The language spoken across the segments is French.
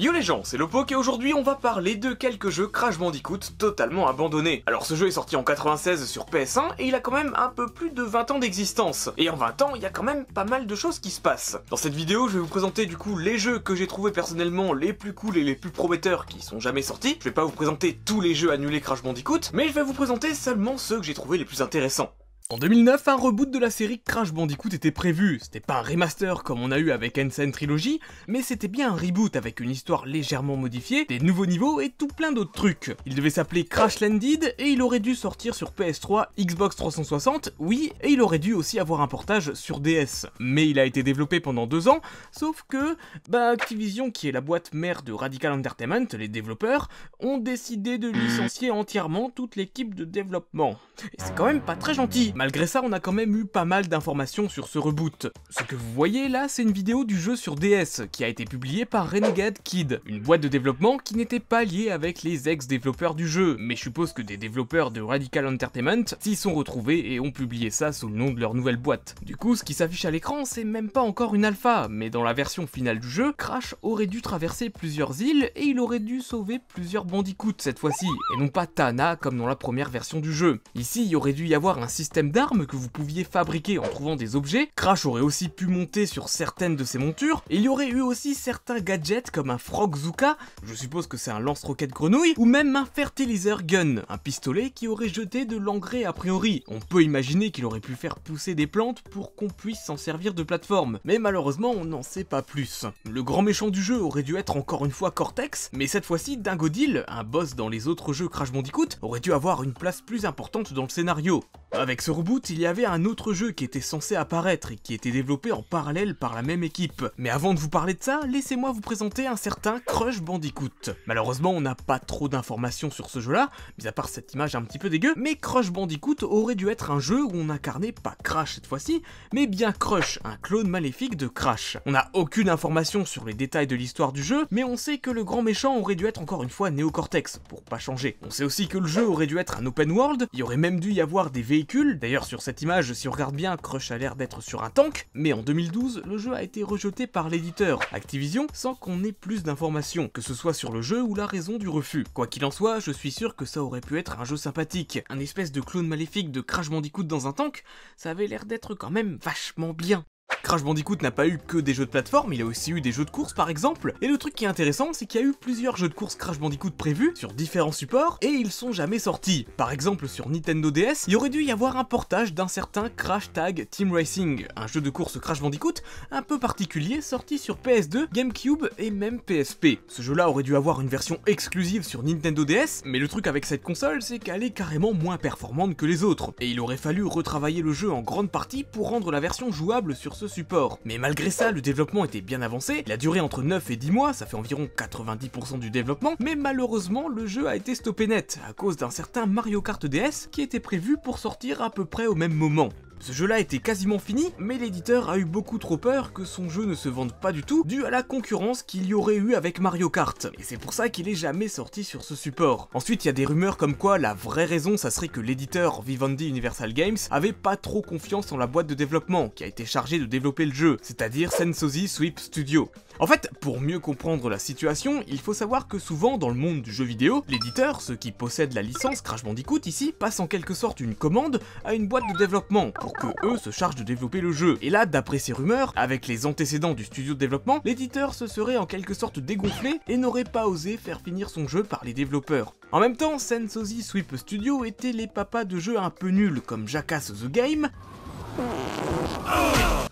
Yo les gens, c'est Lopo et aujourd'hui on va parler de quelques jeux Crash Bandicoot totalement abandonnés. Alors ce jeu est sorti en 96 sur PS1 et il a quand même un peu plus de 20 ans d'existence. Et en 20 ans, il y a quand même pas mal de choses qui se passent. Dans cette vidéo, je vais vous présenter du coup les jeux que j'ai trouvé personnellement les plus cool et les plus prometteurs qui sont jamais sortis. Je vais pas vous présenter tous les jeux annulés Crash Bandicoot, mais je vais vous présenter seulement ceux que j'ai trouvé les plus intéressants. En 2009, un reboot de la série Crash Bandicoot était prévu, c'était pas un remaster comme on a eu avec Ensign Trilogy, mais c'était bien un reboot avec une histoire légèrement modifiée, des nouveaux niveaux et tout plein d'autres trucs. Il devait s'appeler Crash Landed et il aurait dû sortir sur PS3, Xbox 360, oui, et il aurait dû aussi avoir un portage sur DS. Mais il a été développé pendant deux ans, sauf que, bah Activision qui est la boîte mère de Radical Entertainment, les développeurs, ont décidé de licencier entièrement toute l'équipe de développement. Et c'est quand même pas très gentil Malgré ça, on a quand même eu pas mal d'informations sur ce reboot. Ce que vous voyez là, c'est une vidéo du jeu sur DS, qui a été publiée par Renegade Kid, une boîte de développement qui n'était pas liée avec les ex-développeurs du jeu, mais je suppose que des développeurs de Radical Entertainment s'y sont retrouvés et ont publié ça sous le nom de leur nouvelle boîte. Du coup, ce qui s'affiche à l'écran, c'est même pas encore une alpha, mais dans la version finale du jeu, Crash aurait dû traverser plusieurs îles et il aurait dû sauver plusieurs bandicoots cette fois-ci, et non pas Tana comme dans la première version du jeu. Ici, il aurait dû y avoir un système d'armes que vous pouviez fabriquer en trouvant des objets, Crash aurait aussi pu monter sur certaines de ses montures, et il y aurait eu aussi certains gadgets comme un Frog Zuka, je suppose que c'est un lance-roquette grenouille, ou même un Fertilizer Gun, un pistolet qui aurait jeté de l'engrais a priori. On peut imaginer qu'il aurait pu faire pousser des plantes pour qu'on puisse s'en servir de plateforme, mais malheureusement on n'en sait pas plus. Le grand méchant du jeu aurait dû être encore une fois Cortex, mais cette fois-ci Dingodil, un boss dans les autres jeux Crash Bandicoot, aurait dû avoir une place plus importante dans le scénario. Avec ce bout, il y avait un autre jeu qui était censé apparaître et qui était développé en parallèle par la même équipe. Mais avant de vous parler de ça, laissez-moi vous présenter un certain Crush Bandicoot. Malheureusement, on n'a pas trop d'informations sur ce jeu-là, mis à part cette image un petit peu dégueu, mais Crush Bandicoot aurait dû être un jeu où on incarnait pas Crash cette fois-ci, mais bien Crush, un clone maléfique de Crash. On n'a aucune information sur les détails de l'histoire du jeu, mais on sait que le grand méchant aurait dû être encore une fois Neocortex, pour pas changer. On sait aussi que le jeu aurait dû être un open world, il y aurait même dû y avoir des véhicules, D'ailleurs, sur cette image, si on regarde bien, Crush a l'air d'être sur un tank, mais en 2012, le jeu a été rejeté par l'éditeur, Activision, sans qu'on ait plus d'informations, que ce soit sur le jeu ou la raison du refus. Quoi qu'il en soit, je suis sûr que ça aurait pu être un jeu sympathique. Un espèce de clone maléfique de Crash Bandicoot dans un tank, ça avait l'air d'être quand même vachement bien. Crash Bandicoot n'a pas eu que des jeux de plateforme, il a aussi eu des jeux de course par exemple, et le truc qui est intéressant, c'est qu'il y a eu plusieurs jeux de course Crash Bandicoot prévus sur différents supports, et ils sont jamais sortis. Par exemple, sur Nintendo DS, il aurait dû y avoir un portage d'un certain Crash Tag Team Racing, un jeu de course Crash Bandicoot un peu particulier sorti sur PS2, GameCube et même PSP. Ce jeu-là aurait dû avoir une version exclusive sur Nintendo DS, mais le truc avec cette console, c'est qu'elle est carrément moins performante que les autres, et il aurait fallu retravailler le jeu en grande partie pour rendre la version jouable sur ce support. Mais malgré ça, le développement était bien avancé, il a duré entre 9 et 10 mois, ça fait environ 90% du développement, mais malheureusement, le jeu a été stoppé net, à cause d'un certain Mario Kart DS qui était prévu pour sortir à peu près au même moment. Ce jeu-là était quasiment fini, mais l'éditeur a eu beaucoup trop peur que son jeu ne se vende pas du tout, dû à la concurrence qu'il y aurait eu avec Mario Kart. Et c'est pour ça qu'il est jamais sorti sur ce support. Ensuite, il y a des rumeurs comme quoi la vraie raison, ça serait que l'éditeur Vivendi Universal Games avait pas trop confiance en la boîte de développement qui a été chargée de développer le jeu, c'est-à-dire Sensozy Sweep Studio. En fait, pour mieux comprendre la situation, il faut savoir que souvent dans le monde du jeu vidéo, l'éditeur, ceux qui possèdent la licence Crash Bandicoot ici, passe en quelque sorte une commande à une boîte de développement pour que eux se chargent de développer le jeu. Et là, d'après ces rumeurs, avec les antécédents du studio de développement, l'éditeur se serait en quelque sorte dégonflé et n'aurait pas osé faire finir son jeu par les développeurs. En même temps, Sensozy Sweep Studio était les papas de jeux un peu nuls comme Jackass The Game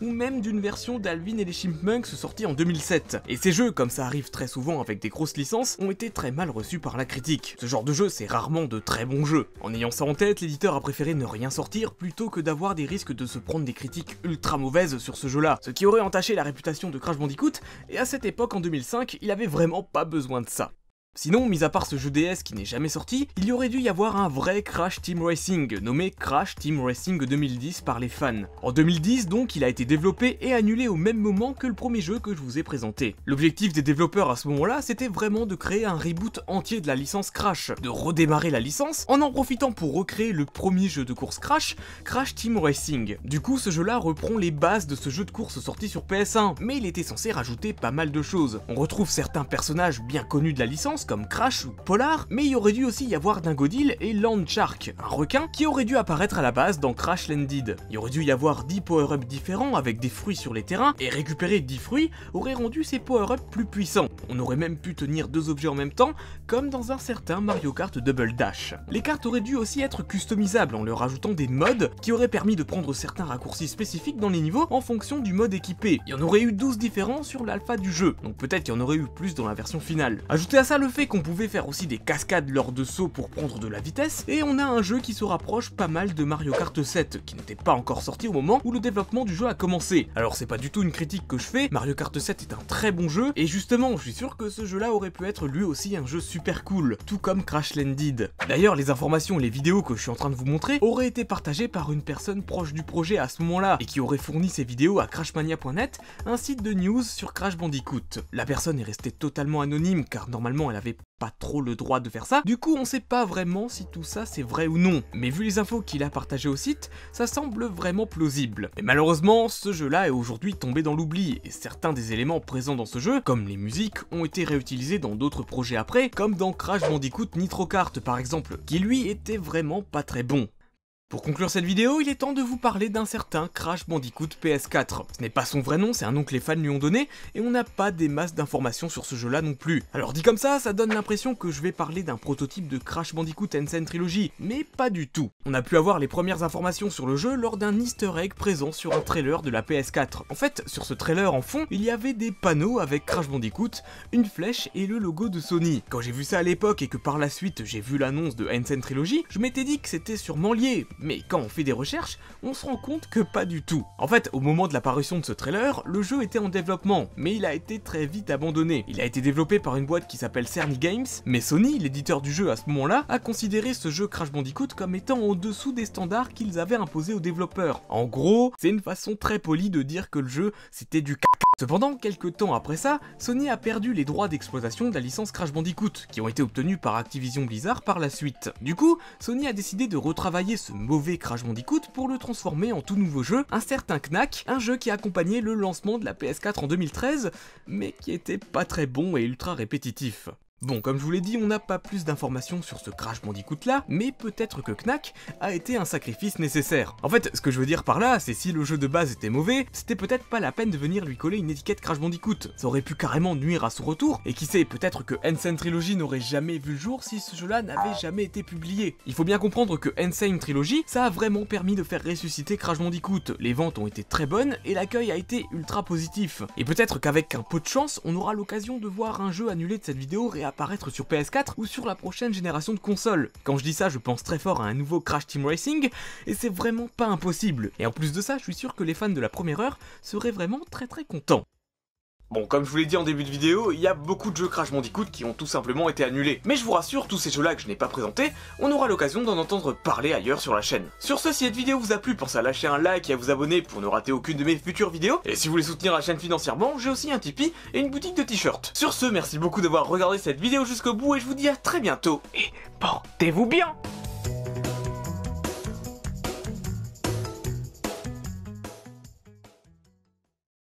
ou même d'une version d'Alvin et les Chipmunks sortie en 2007. Et ces jeux, comme ça arrive très souvent avec des grosses licences, ont été très mal reçus par la critique. Ce genre de jeu, c'est rarement de très bons jeux. En ayant ça en tête, l'éditeur a préféré ne rien sortir plutôt que d'avoir des risques de se prendre des critiques ultra mauvaises sur ce jeu-là, ce qui aurait entaché la réputation de Crash Bandicoot, et à cette époque en 2005, il avait vraiment pas besoin de ça. Sinon, mis à part ce jeu DS qui n'est jamais sorti, il y aurait dû y avoir un vrai Crash Team Racing, nommé Crash Team Racing 2010 par les fans. En 2010 donc, il a été développé et annulé au même moment que le premier jeu que je vous ai présenté. L'objectif des développeurs à ce moment-là, c'était vraiment de créer un reboot entier de la licence Crash, de redémarrer la licence en en profitant pour recréer le premier jeu de course Crash, Crash Team Racing. Du coup, ce jeu-là reprend les bases de ce jeu de course sorti sur PS1, mais il était censé rajouter pas mal de choses. On retrouve certains personnages bien connus de la licence, comme Crash ou Polar, mais il aurait dû aussi y avoir Dingodil et Land Shark, un requin qui aurait dû apparaître à la base dans Crash Landed. Il aurait dû y avoir 10 power-ups différents avec des fruits sur les terrains, et récupérer 10 fruits aurait rendu ces power-ups plus puissants. On aurait même pu tenir deux objets en même temps, comme dans un certain Mario Kart Double Dash. Les cartes auraient dû aussi être customisables en leur ajoutant des modes qui auraient permis de prendre certains raccourcis spécifiques dans les niveaux en fonction du mode équipé. Il y en aurait eu 12 différents sur l'alpha du jeu, donc peut-être qu'il y en aurait eu plus dans la version finale. Ajoutez à ça le fait qu'on pouvait faire aussi des cascades lors de sauts pour prendre de la vitesse, et on a un jeu qui se rapproche pas mal de Mario Kart 7, qui n'était pas encore sorti au moment où le développement du jeu a commencé. Alors c'est pas du tout une critique que je fais, Mario Kart 7 est un très bon jeu, et justement, je suis sûr que ce jeu-là aurait pu être lui aussi un jeu super cool, tout comme Crash Landed. D'ailleurs, les informations et les vidéos que je suis en train de vous montrer auraient été partagées par une personne proche du projet à ce moment-là, et qui aurait fourni ses vidéos à crashmania.net, un site de news sur Crash Bandicoot. La personne est restée totalement anonyme, car normalement elle n'avait avait pas trop le droit de faire ça. Du coup, on sait pas vraiment si tout ça c'est vrai ou non, mais vu les infos qu'il a partagées au site, ça semble vraiment plausible. Mais malheureusement, ce jeu-là est aujourd'hui tombé dans l'oubli, et certains des éléments présents dans ce jeu, comme les musiques, ont été réutilisés dans d'autres projets après, comme dans Crash Bandicoot Kart par exemple, qui lui était vraiment pas très bon. Pour conclure cette vidéo, il est temps de vous parler d'un certain Crash Bandicoot PS4. Ce n'est pas son vrai nom, c'est un nom que les fans lui ont donné, et on n'a pas des masses d'informations sur ce jeu-là non plus. Alors dit comme ça, ça donne l'impression que je vais parler d'un prototype de Crash Bandicoot Ensen Trilogy, mais pas du tout. On a pu avoir les premières informations sur le jeu lors d'un easter egg présent sur un trailer de la PS4. En fait, sur ce trailer en fond, il y avait des panneaux avec Crash Bandicoot, une flèche et le logo de Sony. Quand j'ai vu ça à l'époque et que par la suite j'ai vu l'annonce de Ensen Trilogy, je m'étais dit que c'était sûrement lié, mais quand on fait des recherches, on se rend compte que pas du tout. En fait, au moment de l'apparition de ce trailer, le jeu était en développement, mais il a été très vite abandonné. Il a été développé par une boîte qui s'appelle Cerny Games, mais Sony, l'éditeur du jeu à ce moment-là, a considéré ce jeu Crash Bandicoot comme étant en dessous des standards qu'ils avaient imposés aux développeurs. En gros, c'est une façon très polie de dire que le jeu, c'était du caca Cependant, quelques temps après ça, Sony a perdu les droits d'exploitation de la licence Crash Bandicoot, qui ont été obtenus par Activision Blizzard par la suite. Du coup, Sony a décidé de retravailler ce mauvais Crash Bandicoot pour le transformer en tout nouveau jeu, un certain Knack, un jeu qui accompagnait le lancement de la PS4 en 2013, mais qui était pas très bon et ultra répétitif. Bon, comme je vous l'ai dit, on n'a pas plus d'informations sur ce Crash Bandicoot là, mais peut-être que Knack a été un sacrifice nécessaire. En fait, ce que je veux dire par là, c'est si le jeu de base était mauvais, c'était peut-être pas la peine de venir lui coller une étiquette Crash Bandicoot. Ça aurait pu carrément nuire à son retour, et qui sait, peut-être que Ensign Trilogy n'aurait jamais vu le jour si ce jeu-là n'avait jamais été publié. Il faut bien comprendre que Ensign Trilogy, ça a vraiment permis de faire ressusciter Crash Bandicoot. Les ventes ont été très bonnes, et l'accueil a été ultra positif. Et peut-être qu'avec un peu de chance, on aura l'occasion de voir un jeu annulé de cette vidéo apparaître sur PS4 ou sur la prochaine génération de consoles. Quand je dis ça, je pense très fort à un nouveau Crash Team Racing, et c'est vraiment pas impossible. Et en plus de ça, je suis sûr que les fans de la première heure seraient vraiment très très contents. Bon, comme je vous l'ai dit en début de vidéo, il y a beaucoup de jeux Crash Bandicoot qui ont tout simplement été annulés. Mais je vous rassure, tous ces jeux-là que je n'ai pas présentés, on aura l'occasion d'en entendre parler ailleurs sur la chaîne. Sur ce, si cette vidéo vous a plu, pensez à lâcher un like et à vous abonner pour ne rater aucune de mes futures vidéos. Et si vous voulez soutenir la chaîne financièrement, j'ai aussi un Tipeee et une boutique de t-shirts. Sur ce, merci beaucoup d'avoir regardé cette vidéo jusqu'au bout et je vous dis à très bientôt. Et portez-vous bien